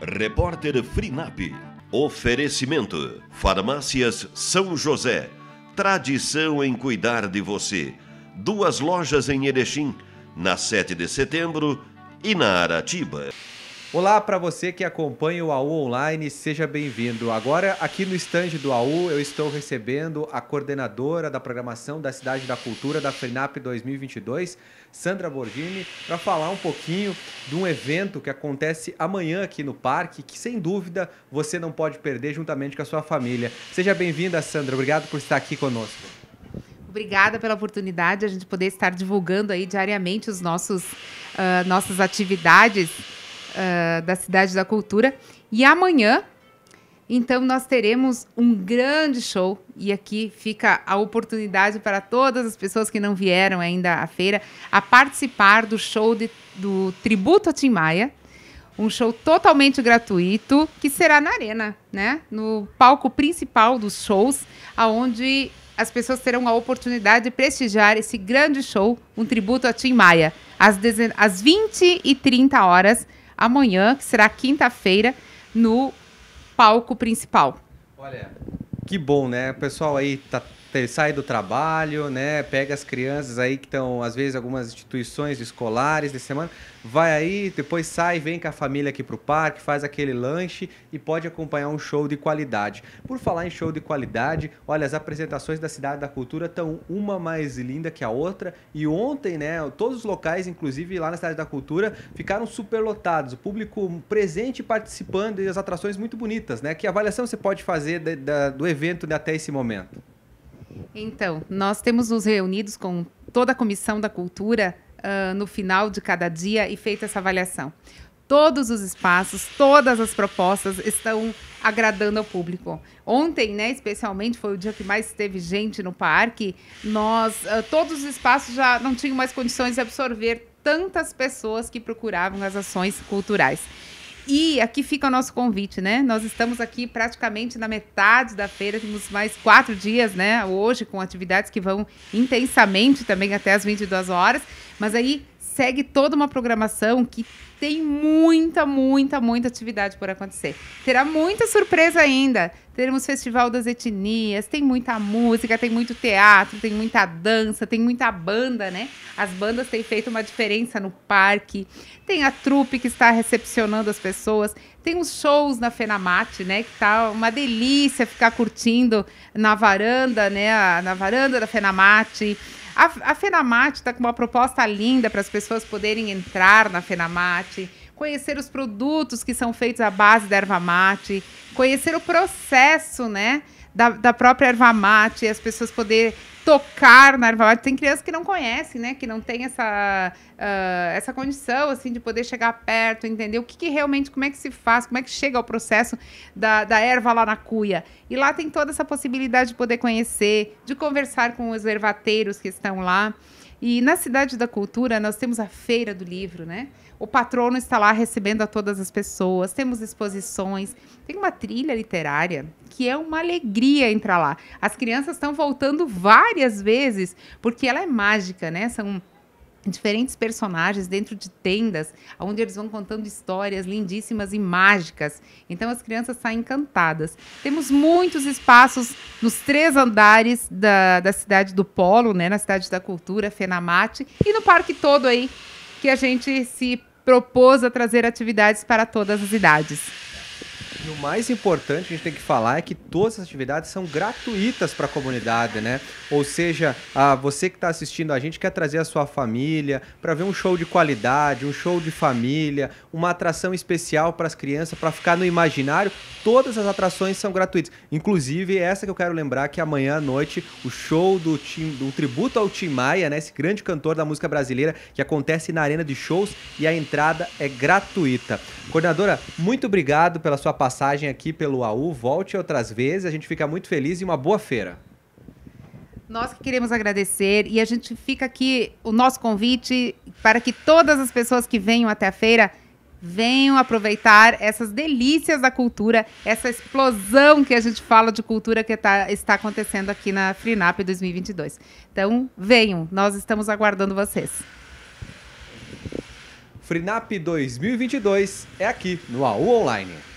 Repórter Frinap. Oferecimento: Farmácias São José. Tradição em cuidar de você. Duas lojas em Erechim, na 7 de setembro e na Aratiba. Olá para você que acompanha o AU Online, seja bem-vindo. Agora, aqui no estande do AU, eu estou recebendo a coordenadora da programação da Cidade da Cultura da FeNAP 2022, Sandra Borgini, para falar um pouquinho de um evento que acontece amanhã aqui no parque, que sem dúvida você não pode perder juntamente com a sua família. Seja bem-vinda, Sandra. Obrigado por estar aqui conosco. Obrigada pela oportunidade de a gente poder estar divulgando aí diariamente os nossos uh, nossas atividades uh, da Cidade da Cultura. E amanhã, então, nós teremos um grande show. E aqui fica a oportunidade para todas as pessoas que não vieram ainda à feira a participar do show de, do Tributo a Tim Maia. Um show totalmente gratuito, que será na arena, né? No palco principal dos shows, aonde as pessoas terão a oportunidade de prestigiar esse grande show, um tributo a Tim Maia, às, 20 e 30 horas, amanhã, que será quinta-feira, no palco principal. Olha, que bom, né? O pessoal aí tá ele sai do trabalho, né? Pega as crianças aí que estão, às vezes, algumas instituições escolares de semana, vai aí, depois sai, vem com a família aqui para o parque, faz aquele lanche e pode acompanhar um show de qualidade. Por falar em show de qualidade, olha, as apresentações da Cidade da Cultura estão uma mais linda que a outra. E ontem, né, todos os locais, inclusive lá na Cidade da Cultura, ficaram superlotados. O público presente participando e as atrações muito bonitas, né? Que avaliação você pode fazer do evento até esse momento? Então, nós temos nos reunidos com toda a Comissão da Cultura uh, no final de cada dia e feita essa avaliação. Todos os espaços, todas as propostas estão agradando ao público. Ontem, né, especialmente, foi o dia que mais teve gente no parque. Nós, uh, todos os espaços já não tinham mais condições de absorver tantas pessoas que procuravam as ações culturais. E aqui fica o nosso convite, né? Nós estamos aqui praticamente na metade da feira, temos mais quatro dias, né? Hoje, com atividades que vão intensamente também até as 22 horas. Mas aí segue toda uma programação que tem muita, muita, muita atividade por acontecer. Terá muita surpresa ainda. Teremos Festival das Etnias, tem muita música, tem muito teatro, tem muita dança, tem muita banda, né? As bandas têm feito uma diferença no parque. Tem a trupe que está recepcionando as pessoas. Tem os shows na Fenamate, né? Que tá uma delícia ficar curtindo na varanda, né? Na varanda da Fenamate. A, a Fenamate está com uma proposta linda para as pessoas poderem entrar na Fenamate, conhecer os produtos que são feitos à base da erva mate, conhecer o processo, né? Da, da própria erva mate, as pessoas poderem tocar na erva mate. Tem crianças que não conhecem, né? Que não tem essa, uh, essa condição, assim, de poder chegar perto, entender o que, que, realmente, como é que se faz, como é que chega ao processo da, da erva lá na cuia. E lá tem toda essa possibilidade de poder conhecer, de conversar com os ervateiros que estão lá. E na Cidade da Cultura nós temos a Feira do Livro, né? O patrono está lá recebendo a todas as pessoas, temos exposições, tem uma trilha literária que é uma alegria entrar lá. As crianças estão voltando várias vezes porque ela é mágica, né? São diferentes personagens dentro de tendas, onde eles vão contando histórias lindíssimas e mágicas. Então as crianças saem encantadas. Temos muitos espaços nos três andares da, da cidade do Polo, né, na cidade da cultura, Fenamate, e no parque todo aí, que a gente se propôs a trazer atividades para todas as idades. E o mais importante a gente tem que falar é que todas as atividades são gratuitas para a comunidade, né? Ou seja, a, você que está assistindo a gente quer trazer a sua família para ver um show de qualidade, um show de família, uma atração especial para as crianças, para ficar no imaginário. Todas as atrações são gratuitas. Inclusive, essa que eu quero lembrar que amanhã à noite o show do, Tim, do tributo ao Tim Maia, né? Esse grande cantor da música brasileira que acontece na arena de shows e a entrada é gratuita. Coordenadora, muito obrigado pela sua participação passagem aqui pelo AU, volte outras vezes, a gente fica muito feliz e uma boa feira. Nós que queremos agradecer e a gente fica aqui o nosso convite para que todas as pessoas que venham até a feira venham aproveitar essas delícias da cultura, essa explosão que a gente fala de cultura que tá, está acontecendo aqui na FRINAP 2022. Então, venham, nós estamos aguardando vocês. FRINAP 2022 é aqui no AU Online.